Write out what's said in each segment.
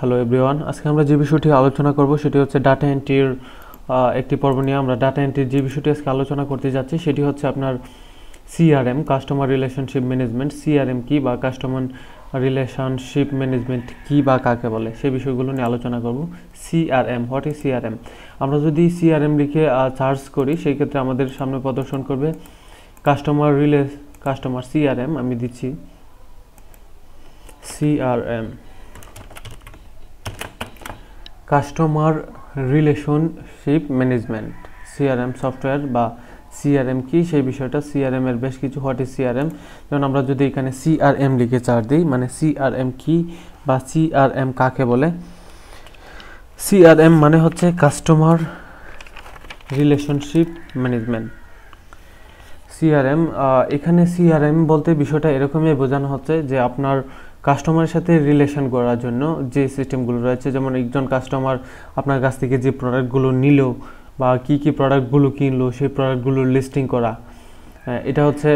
hello everyone আজকে আমরা যে বিষয়টি আলোচনা করব সেটি হচ্ছে ডাটা এন্ট্রির একটি পর্ব নিয়ে আমরা ডাটা এন্ট্রির যে বিষয়টি আজকে আলোচনা করতে যাচ্ছি সেটি হচ্ছে আপনার CRM customer relationship management CRM কী বা কাস্টমার রিলেশনশিপ ম্যানেজমেন্ট কী বা কাকে বলে সেই বিষয়গুলো নিয়ে আলোচনা করব সিআরএম হোয়াট ইজ সিআরএম আমরা যদি সিআরএম লিখে চার্জ করি সেই ক্ষেত্রে আমাদের সামনে প্রদর্শন করবে কাস্টমার রিলে কাস্টমার সিআরএম আমি দিচ্ছি CRM customer relationship management CRM software বা সিআরএম কি সেই বিষয়টা সিআরএম এর বেশ কিছু হোয়াট ইজ সিআরএম যেমন আমরা যদি এখানে সিআরএম লিখে চার দিই মানে সিআরএম কি বা সিআরএম কাকে বলে সিআরএম মানে হচ্ছে কাস্টমার রিলেশনশিপ ম্যানেজমেন্ট সিআরএম এখানে সিআরএম বলতে বিষয়টা এরকমই বোঝানো হচ্ছে যে আপনার কাস্টমারের সাথে রিলেশন করার জন্য যে সিস্টেমগুলো রয়েছে যেমন একজন কাস্টমার আপনার কাছ থেকে যে প্রোডাক্টগুলো নিল বা কি কি প্রোডাক্টগুলো কিনলো সেই প্রোডাক্টগুলোর লিস্টিং করা এটা হচ্ছে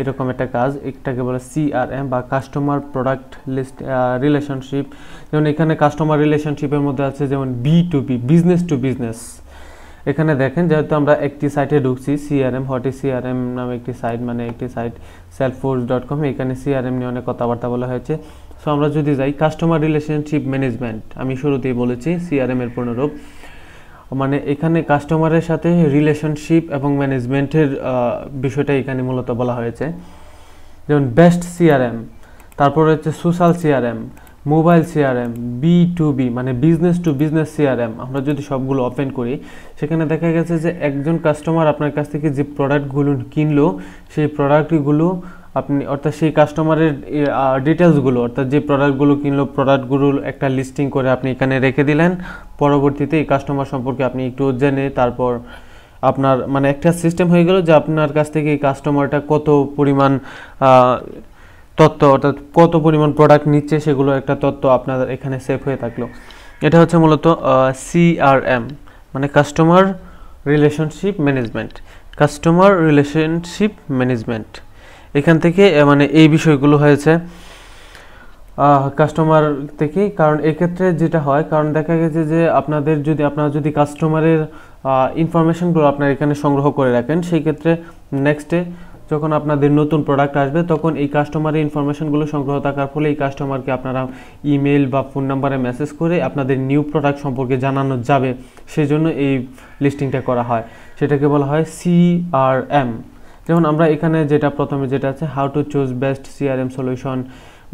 এরকম একটা কাজ এটাকে বলে সিআরএম বা কাস্টমার প্রোডাক্ট লিস্ট রিলেশনশিপ যেমন এখানে কাস্টমার রিলেশনশিপের মধ্যে আছে যেমন B to B business to business এখানে দেখেন যেহেতু আমরা একটি সাইটে ঢুকছি সিআরএম হটি সিআরএম নামে একটি সাইট মানে একটি সাইট সেলফোর্স ডট কম এখানে সিআরএম নিয়ে অনেক কথাবার্তা বলা হয়েছে সো আমরা যদি যাই কাস্টমার রিলেশনশিপ ম্যানেজমেন্ট আমি শুরুতেই বলেছি সিআরএম এর পুনরূপ মানে এখানে কাস্টমারের সাথে রিলেশনশিপ এবং ম্যানেজমেন্টের বিষয়টা এখানে মূলত বলা হয়েছে যেমন বেস্ট সিআরএম তারপর হচ্ছে social CRM mobile CRM B to B মানে বিজনেস টু বিজনেস সিআরএম আমরা যদি সবগুলো ওপেন করি সেখানে দেখা গেছে যে একজন কাস্টমার আপনার কাছ থেকে যে প্রোডাক্টগুলো কিনলো সেই প্রোডাক্টগুলো আপনি অর্থাৎ সেই কাস্টমারের ডিটেলসগুলো অর্থাৎ যে প্রোডাক্টগুলো কিনলো প্রোডাক্টগুলো একটা লিস্টিং করে আপনি এখানে রেখে দিলেন পরবর্তীতে এই কাস্টমার সম্পর্কে আপনি একটু জেনে তারপর আপনার মানে একটা সিস্টেম হয়ে গেল যে আপনার কাছ থেকে এই কাস্টমারটা কত পরিমাণ তত্ত্ব অর্থাৎ কত পরিমাণ প্রোডাক্ট নিচ্ছে সেগুলো একটা তত্ত্ব আপনাদের এখানে সেভ হয়ে থাকলো এটা হচ্ছে মূলত সিআরএম মানে customer relationship management customer relationship management এখান থেকে মানে এই বিষয়গুলো হয়েছে কাস্টমার থেকে কারণ এক্ষেত্রে যেটা হয় কারণ দেখা গেছে যে আপনাদের যদি আপনারা যদি কাস্টমারের ইনফরমেশনগুলো আপনার এখানে সংগ্রহ করে রাখেন সেই ক্ষেত্রে নেক্সটে যখন আপনাদের নতুন প্রোডাক্ট আসবে তখন এই কাস্টমারের ইনফরমেশনগুলো সংগ্রহ থাকার ফলে এই কাস্টমারকে আপনারা ইমেল বা ফোন নাম্বারে মেসেজ করে আপনাদের নিউ প্রোডাক্ট সম্পর্কে জানানো যাবে সেই জন্য এই লিস্টিংটা করা হয় সেটাকে বলা হয় সিআরএম যেমন আমরা এখানে যেটা প্রথমে যেটা আছে how to choose best CRM solution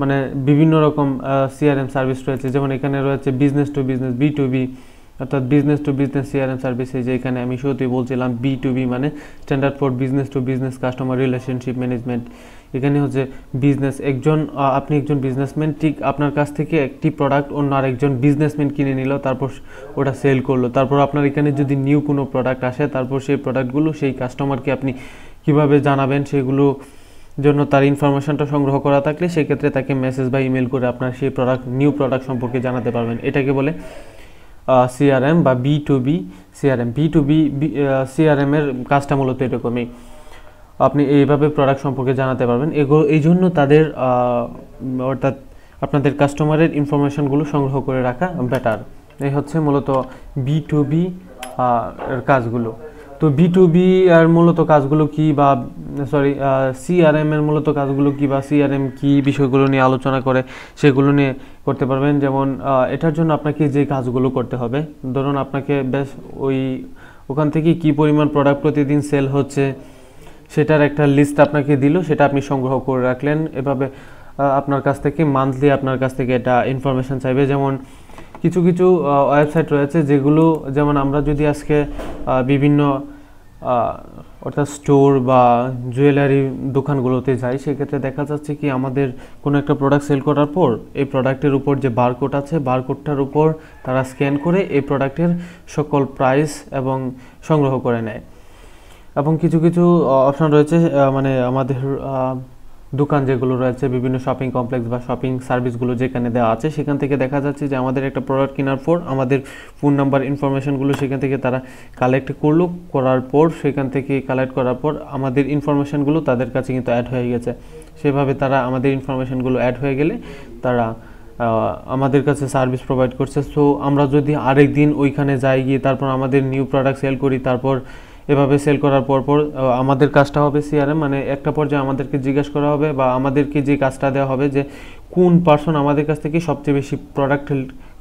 মানে বিভিন্ন রকম সিআরএম সার্ভিস রয়েছে যেমন এখানে রয়েছে business to business B to B অর্থাৎ বিজনেস টু বিজনেস আর এম সার্ভিসে যে এখানে আমি শুরুতেই বলছিলাম বি টু বি মানে standard for business to business customer relationship management এখানে হচ্ছে বিজনেস একজন আপনি একজন বিজনেসম্যান ঠিক আপনার কাছ থেকে একটি প্রোডাক্ট অন্য আরেকজন বিজনেসম্যান কিনে নিল তারপর ওটা সেল করলো তারপর আপনার এখানে যদি নিউ কোনো প্রোডাক্ট আসে তারপর সেই প্রোডাক্টগুলো সেই কাস্টমারকে আপনি কিভাবে জানাবেন সেগুলো জন্য তার ইনফরমেশনটা সংগ্রহ করা থাকলে সেক্ষেত্রে তাকে মেসেজ বা ইমেল করে আপনার সেই প্রোডাক্ট নিউ প্রোডাক্ট সম্পর্কে জানাতে পারবেন এটাকে বলে সিআরএম বা B to B CRM B to B সিআরএমের কাজটা মূলত এরকমই আপনি এইভাবে প্রোডাক্ট সম্পর্কে জানাতে পারবেন এগুলো এই জন্য তাদের অর্থাৎ আপনাদের কাস্টমারের ইনফরমেশনগুলো সংগ্রহ করে রাখা বেটার এই হচ্ছে মূলত বি টু বি কাজগুলো তো বি টু বি আর মূলত কাজগুলো কি বা সরি সিআরএম এর মূলত কাজগুলো কি বা সিআরএম কি বিষয়গুলো নিয়ে আলোচনা করে সেগুলো নিয়ে করতে পারবেন যেমন এটার জন্য আপনাকে যে কাজগুলো করতে হবে ধরুন আপনাকে বেশ ওই ওখান থেকে কি পরিমাণ প্রোডাক্ট প্রতিদিন সেল হচ্ছে সেটার একটা লিস্ট আপনাকে দিল সেটা আপনি সংগ্রহ করে রাখলেন এভাবে আপনার কাছ থেকে মান্থলি আপনার কাছ থেকে এটা ইনফরমেশান চাইবে যেমন কিছু কিছু ওয়েবসাইট রয়েছে যেগুলো যেমন আমরা যদি আজকে বিভিন্ন অর্থাৎ স্টোর বা জুয়েলারি দোকানগুলোতে যাই সেক্ষেত্রে দেখা যাচ্ছে কি আমাদের কোনো একটা প্রোডাক্ট সেল করার পর এই প্রোডাক্টের উপর যে বারকোড আছে বারকোডটার উপর তারা স্ক্যান করে এই প্রোডাক্টের সকল প্রাইস এবং সংগ্রহ করে নেয় এবং কিছু কিছু অপশান রয়েছে মানে আমাদের দোকান যেগুলো রয়েছে বিভিন্ন শপিং কমপ্লেক্স বা শপিং সার্ভিসগুলো যেখানে দেওয়া আছে সেখান থেকে দেখা যাচ্ছে যে আমাদের একটা প্রোডাক্ট কেনার পর আমাদের ফোন নাম্বার ইনফরমেশানগুলো সেখান থেকে তারা কালেক্ট করলো করার পর সেখান থেকে কালেক্ট করার পর আমাদের ইনফরমেশানগুলো তাদের কাছে কিন্তু অ্যাড হয়ে গেছে সেভাবে তারা আমাদের ইনফরমেশানগুলো অ্যাড হয়ে গেলে তারা আমাদের কাছে সার্ভিস প্রোভাইড করছে সো আমরা যদি আরেক দিন ওইখানে যাই গিয়ে তারপর আমাদের নিউ প্রোডাক্ট সেল করি তারপর এভাবে সেল করার পর পর আমাদের কাজটা হবে সিআরএম মানে একটা পর্যায়ে আমাদেরকে জিজ্ঞেস করা হবে বা আমাদেরকে যে কাজটা দেওয়া হবে যে কোন পার্সন আমাদের কাছ থেকে সবচেয়ে বেশি প্রোডাক্ট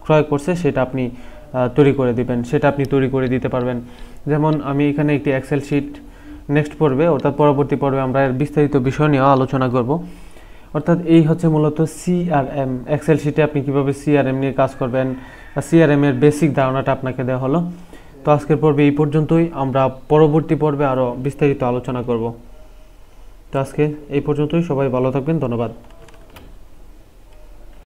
ক্রয় করছে সেটা আপনি তৈরি করে দিবেন সেটা আপনি তৈরি করে দিতে পারবেন যেমন আমি এখানে একটি এক্সেল শিট নেক্সট পর্বে অর্থাৎ পরবর্তী পর্বে আমরা এর বিস্তারিত বিষয় নিয়ে আলোচনা করব অর্থাৎ এই হচ্ছে মূলত সিআরএম এক্সেল শিটে আপনি কীভাবে সিআরএম নিয়ে কাজ করবেন সিআরএম এর বেসিক ধারণাটা আপনাকে দেওয়া হলো তো আজকের পর্বে এই পর্যন্তই আমরা পরবর্তী পর্বে আরও বিস্তারিত আলোচনা করব তো আজকে এই পর্যন্তই সবাই ভালো থাকবেন ধন্যবাদ